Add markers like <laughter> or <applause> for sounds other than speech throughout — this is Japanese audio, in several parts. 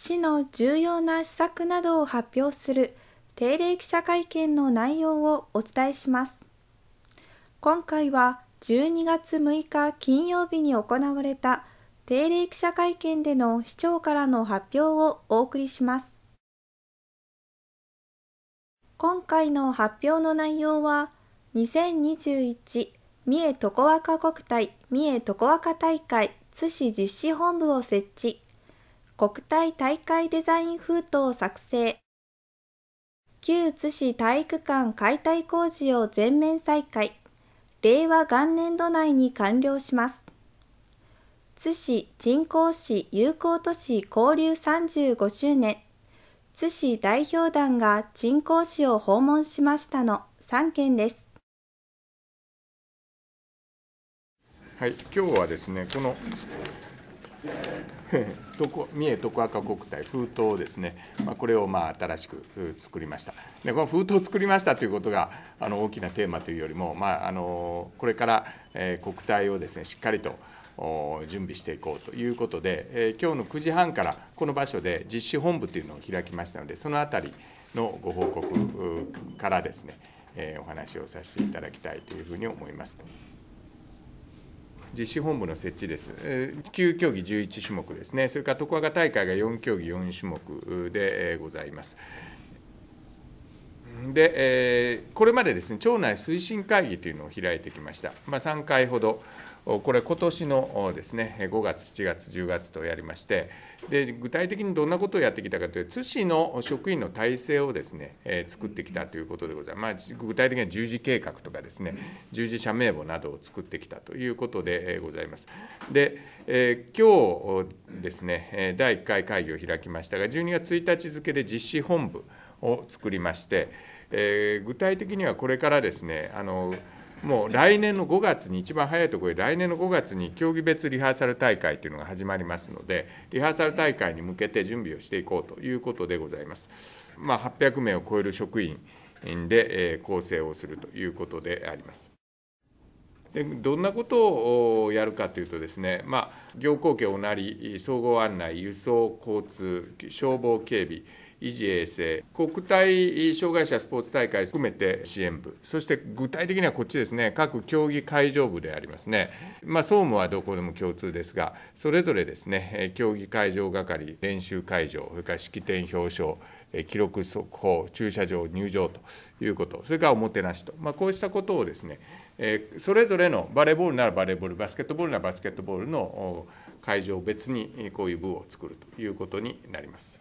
市の重要な施策などを発表する定例記者会見の内容をお伝えします。今回は12月6日金曜日に行われた定例記者会見での市長からの発表をお送りします。今回の発表の内容は2021三重と若国体三重と若大会津市実施本部を設置国体大会デザイン封筒を作成。旧津市体育館解体工事を全面再開。令和元年度内に完了します。津市人口市友好都市交流35周年。津市代表団が人工市を訪問しましたの3件です。はい、今日はですね、この <laughs> 三重徳赤国体封筒ですね、まあ、これをまあ新しく作りましたでこの封筒を作りましたということがあの大きなテーマというよりも、まあ、あのこれから、国体をですねしっかりと準備していこうということで、えー、今日の9時半からこの場所で実施本部というのを開きましたのでそのあたりのご報告からですね、えー、お話をさせていただきたいというふうに思います。実施本部の設置です、9競技11種目ですね、それから徳和大会が4競技4種目でございます。で、えー、これまでですね町内推進会議というのを開いてきました、まあ、3回ほど、これ、今年のですね5月、7月、10月とやりましてで、具体的にどんなことをやってきたかというと、津市の職員の体制をですね、えー、作ってきたということでございます、まあ、具体的には従事計画とかですね、従事者名簿などを作ってきたということでございます。で、えー、今日ですね、第1回会議を開きましたが、12月1日付で実施本部。を作りまして、えー、具体的にはこれからですねあのもう来年の5月に一番早いところで来年の5月に競技別リハーサル大会というのが始まりますのでリハーサル大会に向けて準備をしていこうということでございます。まあ、800名を超える職員で構成をするということであります。でどんなことをやるかというとですね、まあ、行幸家おなり総合案内輸送交通消防警備維持衛生国体障害者スポーツ大会含めて支援部そして具体的にはこっちですね各競技会場部でありますねまあ総務はどこでも共通ですがそれぞれですね競技会場係練習会場それから式典表彰記録速報駐車場入場ということそれからおもてなしと、まあ、こうしたことをですねそれぞれのバレーボールならバレーボールバスケットボールならバスケットボールの会場別にこういう部を作るということになります。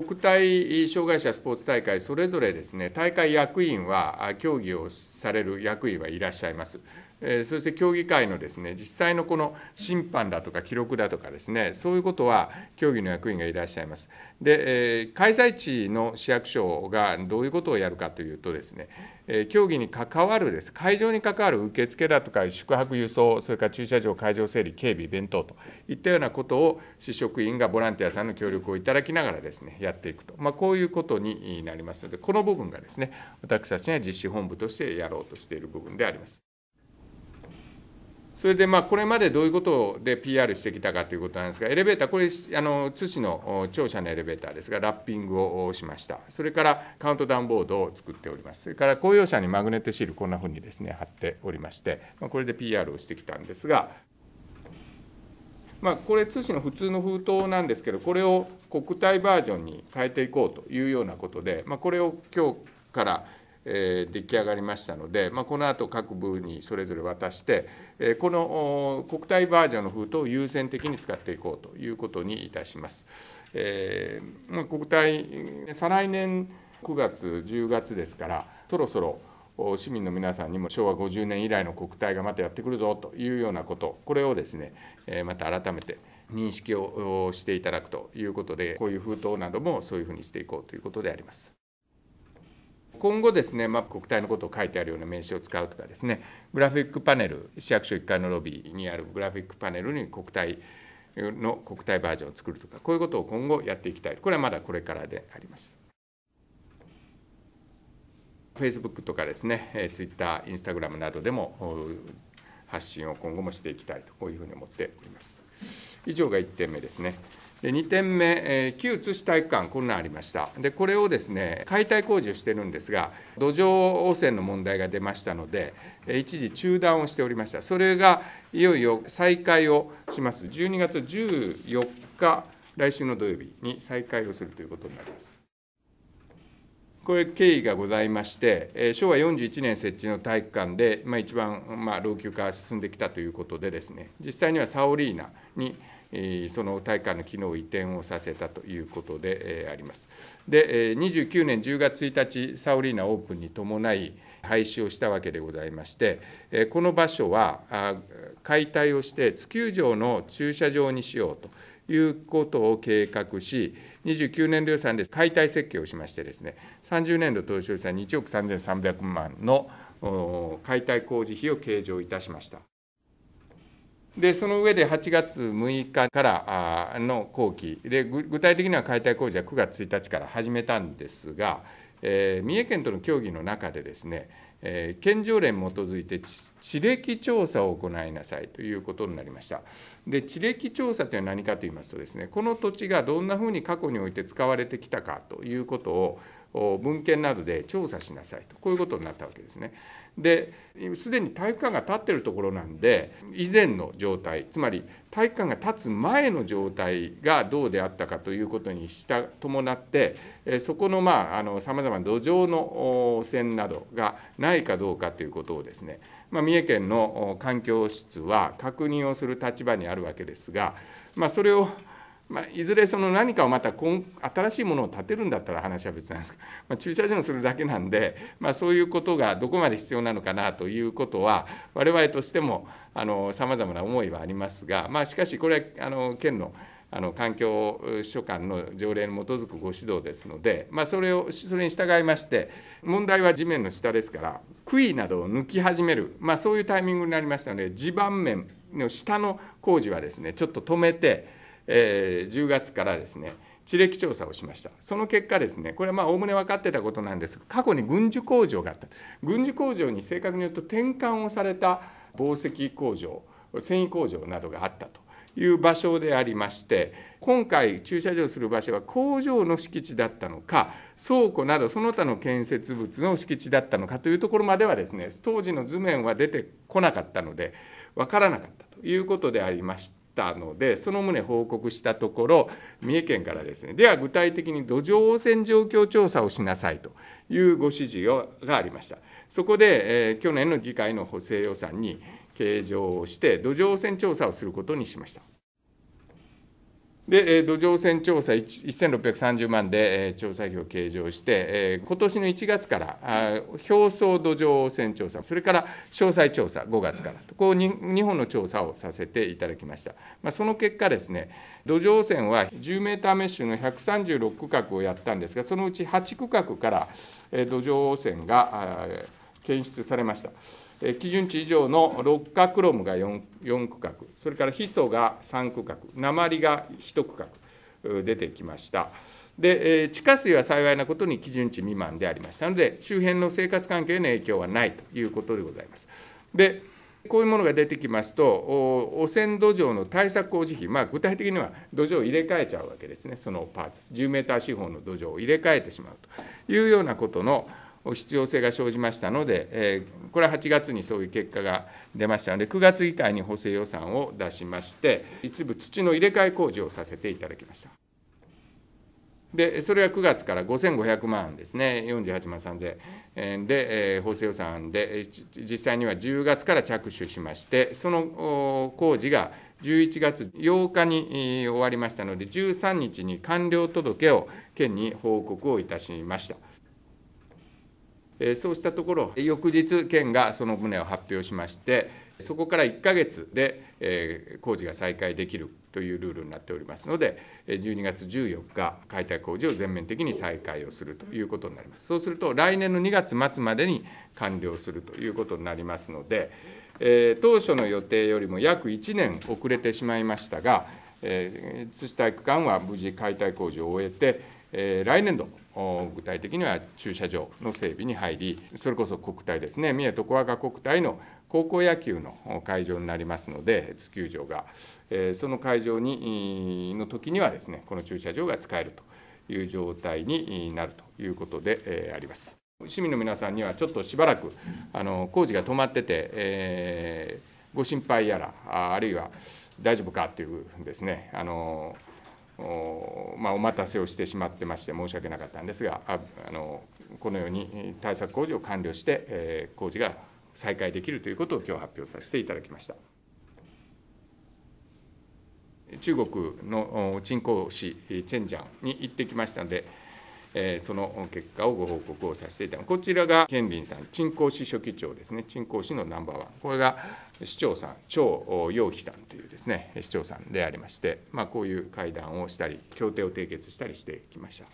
国体障害者スポーツ大会それぞれですね大会役員は競技をされる役員はいらっしゃいます。えそして協議会のですね実際のこの審判だとか記録だとかですねそういうことは協議の役員がいらっしゃいます。で、え開催地の市役所がどういうことをやるかというとですね、え競技に関わるです会場に関わる受付だとか宿泊輸送それから駐車場会場整理警備弁当といったようなことを市職員がボランティアさんの協力をいただきながらですねやっていくと、まあ、こういうことになりますのでこの部分がですね私たちが実施本部としてやろうとしている部分であります。それでまあこれまでどういうことで PR してきたかということなんですが、エレベーター、これ、あの津市の庁舎のエレベーターですが、ラッピングをしました、それからカウントダウンボードを作っております、それから公用車にマグネットシール、こんなふうにです、ね、貼っておりまして、まこれで PR をしてきたんですが、まこれ、津市の普通の封筒なんですけど、これを国体バージョンに変えていこうというようなことで、まあ、これを今日からえ出来上がりましたので、まあ、この後各部にそれぞれ渡して、えこの国体バージョンの封筒を優先的に使っていこうということにいたします。えー、まあ、国体再来年9月10月ですからそろそろ市民の皆さんにも昭和50年以来の国体がまたやってくるぞというようなことこれをですね、えまた改めて認識をしていただくということでこういう封筒などもそういうふうにしていこうということであります。今後ですね、ま国体のことを書いてあるような名刺を使うとかですねグラフィックパネル市役所1階のロビーにあるグラフィックパネルに国体の国体バージョンを作るとかこういうことを今後やっていきたいこれはまだこれからであります。Facebook とかですね Twitter、Instagram などでも発信を今後もしていきたいとこういうふうに思っております。以上が1点目ですね。で2点目、えー、旧津市体育館、コロナありました。で、これをですね、解体工事をしてるんですが、土壌汚染の問題が出ましたので、え一時中断をしておりました。それがいよいよ再開をします。12月14日、来週の土曜日に再開をするということになります。これ、経緯がございまして、昭和41年設置の体育館で、まあ、一番、まあ、老朽化が進んできたということで、ですね実際にはサオリーナに、その体育館の機能を移転をさせたということであります。で、29年10月1日、サオリーナオープンに伴い、廃止をしたわけでございまして、この場所は解体をして、津球の駐車場にしようと。いうことを計画し、29年度予算で解体設計をしましてですね、30年度当初予算1億3300万の解体工事費を計上いたしました。でその上で8月6日からの工期で具体的には解体工事は9月1日から始めたんですがえー、三重県との協議の中でですね、えー、県条例に基づいて地歴調査を行いなさいということになりました。で地歴調査というのは何かと言いますとですねこの土地がどんなふうに過去において使われてきたかということを文献などで調査しなさいとこういうことになったわけですね。ですでに体育館が立ってるところなんで以前の状態つまり体育館が立つ前の状態がどうであったかということにした伴ってそこのまあのさまざまな土壌の汚染などがないかどうかということをですねまあ、三重県の環境室は確認をする立場にあるわけですが、まあ、それをまあ、いずれその何かをまた新しいものを建てるんだったら話は別なんですけど、まあ、駐車場にするだけなんで、まあ、そういうことがどこまで必要なのかなということは我々としてもさまざまな思いはありますが、まあ、しかしこれはあの県のあの環境秘書官の条例に基づくご指導ですので、まあ、それをそれに従いまして問題は地面の下ですから杭などを抜き始める、まあ、そういうタイミングになりましたので地盤面の下の工事はですねちょっと止めて。えー、10月からですね地歴調査をしましたその結果ですねこれはおおむね分かってたことなんですが過去に軍需工場があった軍需工場に正確に言うと転換をされた紡績工場繊維工場などがあったという場所でありまして今回駐車場する場所は工場の敷地だったのか倉庫などその他の建設物の敷地だったのかというところまではですね当時の図面は出てこなかったので分からなかったということでありましてたのでその旨報告したところ三重県からですねでは具体的に土壌汚染状況調査をしなさいというご指示がありましたそこで、えー、去年の議会の補正予算に計上をして土壌汚染調査をすることにしましたで土壌汚染調査1630万で調査費を計上して、今年の1月から表層土壌汚染調査、それから詳細調査、5月からと、こう2本の調査をさせていただきました。まあ、その結果ですね、土壌汚染は10メーターメッシュの136区画をやったんですが、そのうち8区画から土壌汚染が検出されました。基準値以上の六価クロムが 4, 4区画、それからヒ素が3区画、鉛が1区画出てきました。で、地下水は幸いなことに基準値未満でありましたので、周辺の生活関係への影響はないということでございます。でこういうものが出てきますと、汚染土壌の対策工事費、まあ、具体的には土壌を入れ替えちゃうわけですね、そのパーツ、10メーター四方の土壌を入れ替えてしまうというようなことの必要性が生じましたので、えこれは8月にそういう結果が出ましたので、9月以会に補正予算を出しまして、一部土の入れ替え工事をさせていただきました。で、それは9月から5500万ですね、48万3000円で、え補正予算で、実際には10月から着手しまして、その工事が11月8日に終わりましたので、13日に完了届を県に報告をいたしました。そうしたところ、翌日、県がその旨を発表しまして、そこから1ヶ月で工事が再開できるというルールになっておりますので、12月14日、解体工事を全面的に再開をするということになります。そうすると、来年の2月末までに完了するということになりますので、当初の予定よりも約1年遅れてしまいましたが、津市体育館は無事解体工事を終えて、来年度、具体的には駐車場の整備に入り、それこそ国体ですね、三重十和賀国体の高校野球の会場になりますので、津球場が、その会場にの時にはですね、この駐車場が使えるという状態になるということであります。市民の皆さんにはちょっとしばらくあの工事が止まってて、えー、ご心配やらあるいは大丈夫かというですねあのーまあ、お待たせをしてしまってまして申し訳なかったんですがあのこのように対策工事を完了して、えー、工事が再開できるということを今日発表させていただきました中国の鎮江市チェンジャンに行ってきましたのでえー、その結果をご報告をさせていただきこちらが県林さん、鎮江市書記長ですね、鎮江市のナンバーワン、これが市長さん、張陽妃さんというですね市長さんでありまして、まあ、こういう会談をしたり、協定を締結したりしてきました。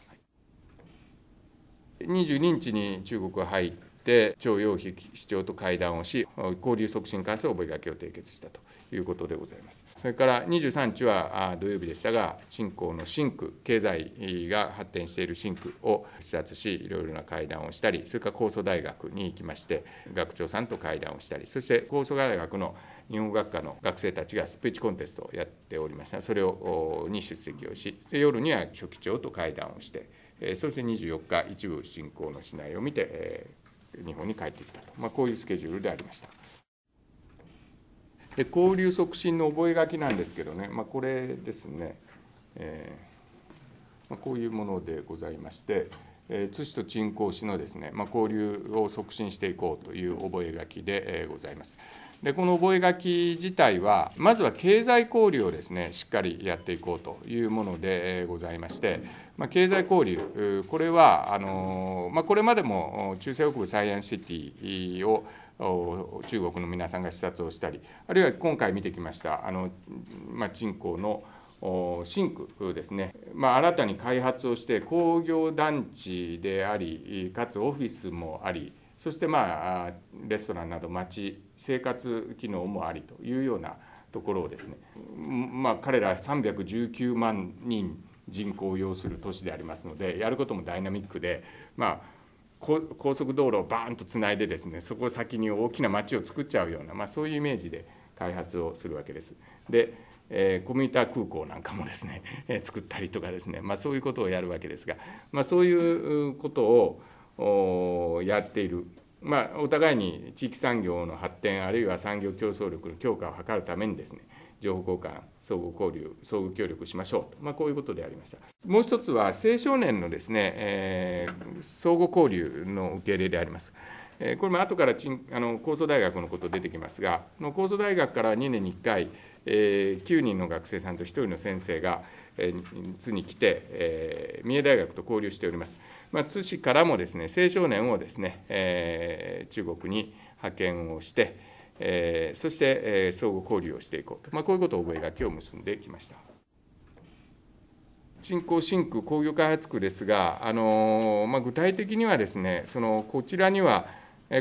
22日に中国が入ってして徴用費市長と会談をし交流促進関する覚書を締結したということでございますそれから23日は土曜日でしたが新興の新区経済が発展している新区を視察しいろいろな会談をしたりそれから高層大学に行きまして学長さんと会談をしたりそして高層大学の日本語学科の学生たちがスピーチコンテストをやっておりましたそれをに出席をし夜には書記長と会談をしてそして24日一部新興の市内を見て日本に帰ってきたと、まあ、こういうスケジュールでありました。で交流促進の覚書なんですけどね、まあ、これですね、えー、まあ、こういうものでございまして、えー、津市と鎮江市のですね、まあ、交流を促進していこうという覚書でございます。でこの覚書自体はまずは経済交流をですねしっかりやっていこうというものでございまして、まあ、経済交流これはあの、まあ、これまでも中西北部サイエンスシティを中国の皆さんが視察をしたりあるいは今回見てきましたあの、まあ、人口のシンクですね、まあ、新たに開発をして工業団地でありかつオフィスもありそしてまあレストランなど街生活機能もありというようなところをですね、まあ、彼ら319万人人口を要する都市でありますのでやることもダイナミックで、まあ、高速道路をバーンとつないでですねそこを先に大きな街を作っちゃうような、まあ、そういうイメージで開発をするわけです。でえコミュニター空港なんかもですね、え <laughs> 作ったりとかですね、まあ、そういうことをやるわけですが、まあ、そういうことをやっているまあ、お互いに地域産業の発展あるいは産業競争力の強化を図るためにですね情報交換相互交流相互協力しましょうと、まあ、こういうことでありましたもう一つは青少年のですね、えー、相互交流の受け入れであります。えこれも後からあの構想大学のこと出てきますが、の構想大学から2年に1回、えー、9人の学生さんと1人の先生が、えー、津に来て、えー、三重大学と交流しております。まあ、津市からもですね青少年をですね、えー、中国に派遣をして、えー、そして、えー、相互交流をしていこうと、まあ、こういうことを覚書を結んできました。新興新区工業開発区ですが、あのまあ、具体的にはですねそのこちらには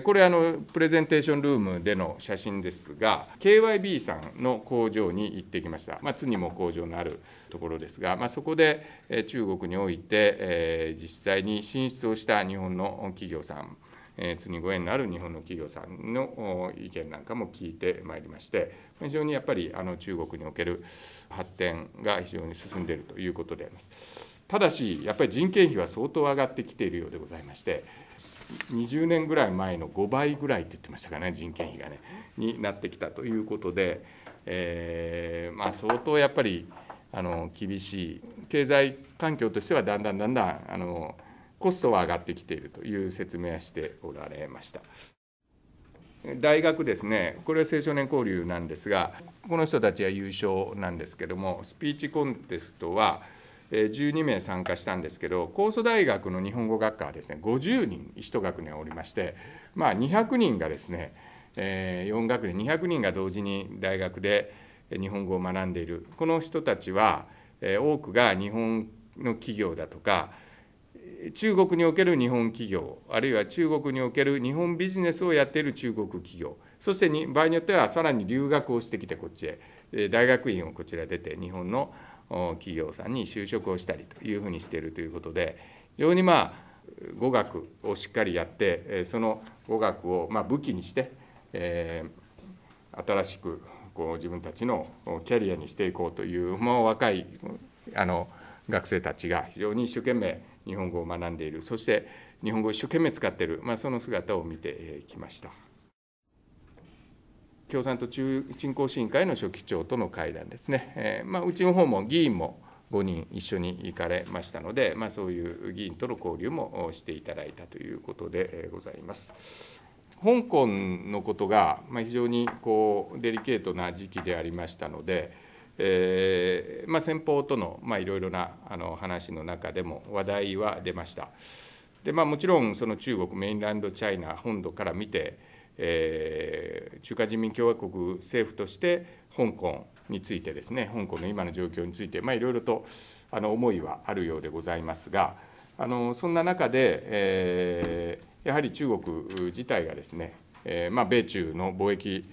これあのプレゼンテーションルームでの写真ですが KYB さんの工場に行ってきました、まあ、津にも工場のあるところですが、まあ、そこで中国において実際に進出をした日本の企業さん常にご縁のある日本の企業さんの意見なんかも聞いてまいりまして非常にやっぱりあの中国における発展が非常に進んでいるということであります。ただし、やっぱり人件費は相当上がってきているようでございまして、20年ぐらい前の5倍ぐらいって言ってましたかね、人件費がね、になってきたということで、えー、まあ、相当やっぱりあの厳しい、経済環境としてはだんだんだんだんあのコストは上がってきているという説明はしておられました。大学ですねこれは青少年交流なんですがこの人たちは優勝なんですけどもスピーチコンテストは12名参加したんですけど高祖大学の日本語学科はですね50人1学年おりましてまあ200人がですね4学年200人が同時に大学で日本語を学んでいるこの人たちは多くが日本の企業だとか中国における日本企業、あるいは中国における日本ビジネスをやっている中国企業、そしてに場合によってはさらに留学をしてきてこっちへ、大学院をこちら出て、日本の企業さんに就職をしたりというふうにしているということで、非常にまあ、語学をしっかりやって、その語学をまあ武器にして、えー、新しくこう自分たちのキャリアにしていこうという、まあ、若いあの学生たちが非常に一生懸命日本語を学んでいるそして日本語を一生懸命使っている、まあ、その姿を見てきました共産党中鎮行委員会の書記長との会談ですね、えー、まあ、うちの方も議員も5人一緒に行かれましたので、まあ、そういう議員との交流もしていただいたということでございます。香港のことが非常にこうデリケートな時期でありましたので、えーまあ、先方とのいろいろなあの話の中でも話題は出ました。でまあ、もちろんその中国メインランドチャイナ本土から見て、えー、中華人民共和国政府として香港についてですね香港の今の状況についていろいろとあの思いはあるようでございますがあのそんな中で、えー、やはり中国自体がですね、えーまあ、米中の貿易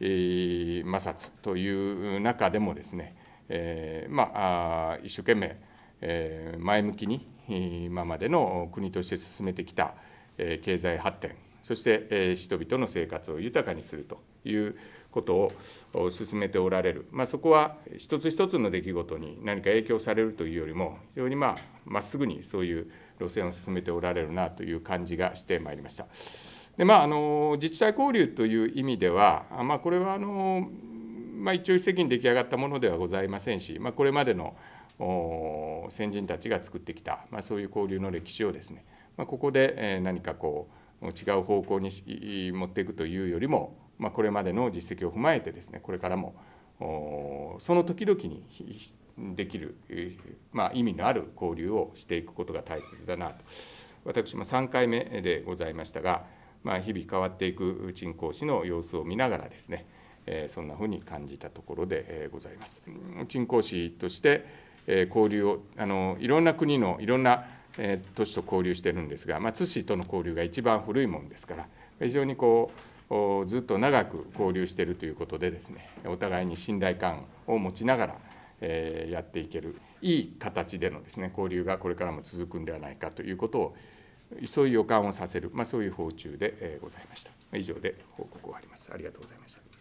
摩擦という中でもですね、えー、まあ、一生懸命、えー、前向きに今までの国として進めてきた、え経済発展そして、え人々の生活を豊かにするということを進めておられる、まあ、そこは一つ一つの出来事に何か影響されるというよりも非常にまあ、っすぐにそういう路線を進めておられるなという感じがしてまいりました。でまあ、あの自治体交流という意味では、まあ、これはあの、まあ、一朝一夕に出来上がったものではございませんし、まあ、これまでの先人たちが作ってきた、まあ、そういう交流の歴史をですね、まあ、ここで何かこう違う方向に持っていくというよりも、まあ、これまでの実績を踏まえてですねこれからもその時々にできる、まあ、意味のある交流をしていくことが大切だなと私も3回目でございましたが。まあ、日々変わっていく人工師の様子を見ながらですね、えそんなふうに感じたところでございます。人工師として、え交流をあのいろんな国のいろんな、え都市と交流してるんですが、まあ、津市との交流が一番古いもんですから非常にこうずっと長く交流しているということでですねお互いに信頼感を持ちながら、えやっていけるいい形でのですね交流がこれからも続くんではないかということをそういう予感をさせる、まあ、そういう訪中でございました。以上で報告を終わります。ありがとうございました。